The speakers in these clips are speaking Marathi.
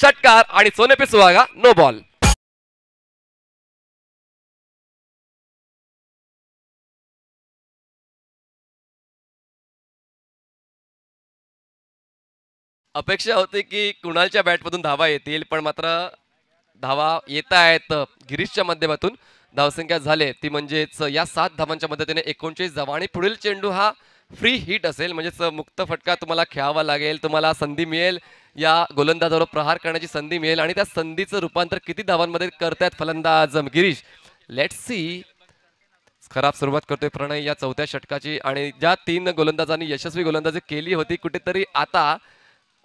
षटकार आणि सोनेपी सुहागा नो बॉल अपेक्षा होती की कुणालच्या बॅटमधून धावा येतील पण मात्र धावा येत आहेत गिरीशच्या माध्यमातून धावसंख्या झाले ती म्हणजेच या सात धावांच्या मदतीने एकोणचाळीस धावा आणि पुढील चेंडू हा फ्री हिट असेल म्हणजेच मुक्त फटका तुम्हाला खेळावा लागेल तुम्हाला संधी मिळेल या गोलंदाजावर प्रहार करण्याची संधी मिळेल आणि त्या संधीचं रूपांतर किती धावांमध्ये करतायत फलंदाज गिरीश लेट सी खराब सुरुवात करतोय प्रणय या चौथ्या षटकाची आणि ज्या तीन गोलंदाजांनी यशस्वी गोलंदाजी केली होती कुठेतरी आता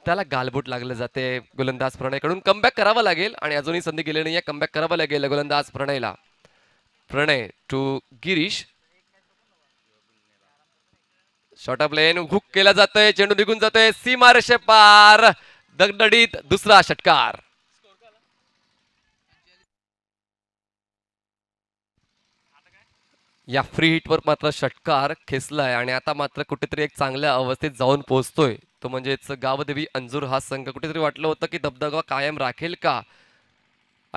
त्याला गालबोट लागलं जाते गोलंदाज प्रणयकडून कमबॅक करावा लागेल आणि अजूनही संधी गेली नाही या कमबॅक करावा लागेल गोलंदाज प्रणयला Pranay to Girish short length hook केला जातोय चेंडू निघून जातोय सीमारेषे पार दगदडीत दुसरा षटकार या फ्री हिट वर मात्र षटकार खेचलाय आणि आता मात्र कुठेतरी एक चांगल्या अवस्थेत जाऊन पोहोचतोय तो म्हणजेच गावदेवी अंजूर हा संघ कुठेतरी वाटलं होतं की धबधबा कायम राखेल का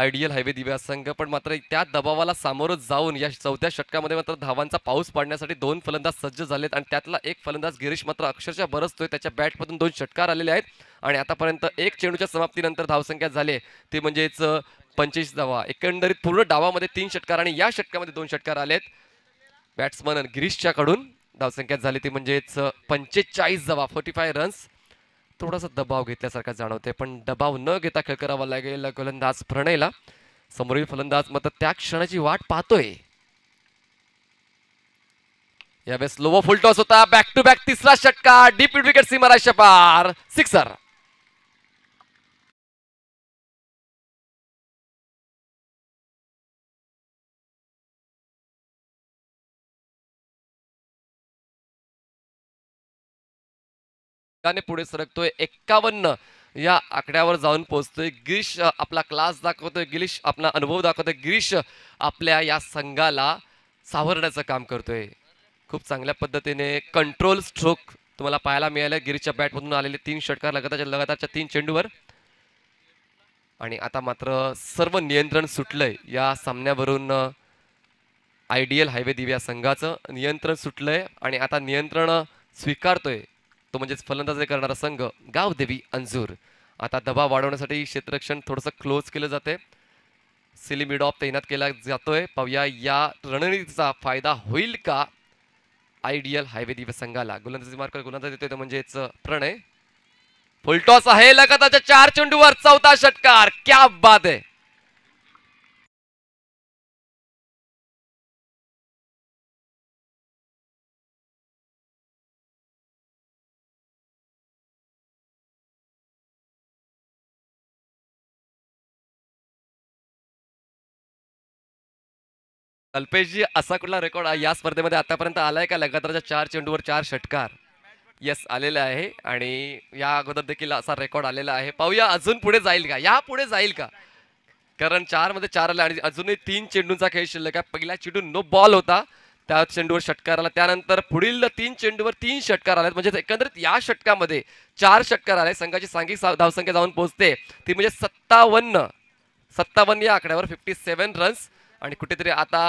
आयडियल हायवे दिव्या संघ पण मात्र त्या दबावाला सामोरं जाऊन या चौथ्या षटकामध्ये मात्र धावांचा पाऊस पाडण्यासाठी दोन फलंदाज सज्ज झालेत आणि त्यातला एक फलंदाज गिरीश मात्र अक्षरशः बरसतोय त्याच्या बॅटमधून दोन षटकार आलेले आहेत आणि आतापर्यंत एक चेंडूच्या समाप्तीनंतर धावसंख्या झाले ते म्हणजेच पंचवीस धावा एकंदरीत पूर्ण डावामध्ये तीन षटकार आणि या षटकामध्ये दोन षटकार आलेत बॅट्समन गिरीशच्याकडून धावसंख्या झाली ती म्हणजेच पंचेचाळीस धावा फोर्टी फाय रन्स थोडासा दबाव घेतल्यासारखा जाणवते पण दबाव न घेता खेळ करावा लागेल गोलंदाज प्रणयला समोरील फलंदाज मात्र त्या क्षणाची वाट पाहतोय यावेळेस लोवो फुलटॉस होता बॅक टू बॅक तिसरा षटका डीप विकेट सीमराज शपार सिक्सर वेगाने पुढे सरकतोय एक्कावन्न या आकड्यावर जाऊन पोहोचतोय गिरीश आपला क्लास दाखवतोय गिरीश आपला अनुभव दाखवतोय गिरीश आपल्या या संघाला सावरण्याचं काम करतोय खूप चांगल्या पद्धतीने कंट्रोल स्ट्रोक तुम्हाला पाहायला मिळालं गिरीशच्या बॅटमधून आलेले तीन षटकार लगताच्या लगातारच्या तीन चेंडूवर आणि आता मात्र सर्व नियंत्रण सुटलंय या सामन्यावरून आयडियल हायवे दिव्या संघाचं नियंत्रण सुटलंय आणि आता नियंत्रण स्वीकारतोय तो म्हणजेच फलंदाजी करणारा संघ गावदेवी अंजूर आता दबाव वाढवण्यासाठी क्षेत्ररक्षण थोडंसं क्लोज केलं जाते सिली ऑफ तैनात केला जातोय पाहूया या रणनीतीचा फायदा होईल का आयडियल हायवे दिव्य संघाला गोलंदाजी मार्क गोलंदाज येतोय म्हणजेच प्रणय फुलटॉस आहे लगाताच्या चार चेंडूवर चौथा षटकार क्या बाद आहे अल्पेशजी असा कुठला रेकॉर्ड या स्पर्धेमध्ये आतापर्यंत आलाय का लगातारच्या चार चेंडूवर चार षटकार येस आलेला आहे आणि या अगोदर देखील असा रेकॉर्ड आलेला आहे पाहूया अजून पुढे जाईल का या पुढे जाईल का कारण चार मध्ये चार आले आणि अजूनही तीन चेंडूंचा खेळ शिल्लक आहे पहिला चेंडू नो बॉल होता त्या चेंडूवर षटकार आला त्यानंतर पुढील तीन चेंडूवर तीन षटकार आले म्हणजे एकंदरीत या षटकामध्ये चार षटकार आले संघाची सांघिक धावसंख्या जाऊन पोहोचते ती म्हणजे सत्तावन्न सत्तावन्न या आकड्यावर फिफ्टी सेव्हन रन्स आणि कुठेतरी आता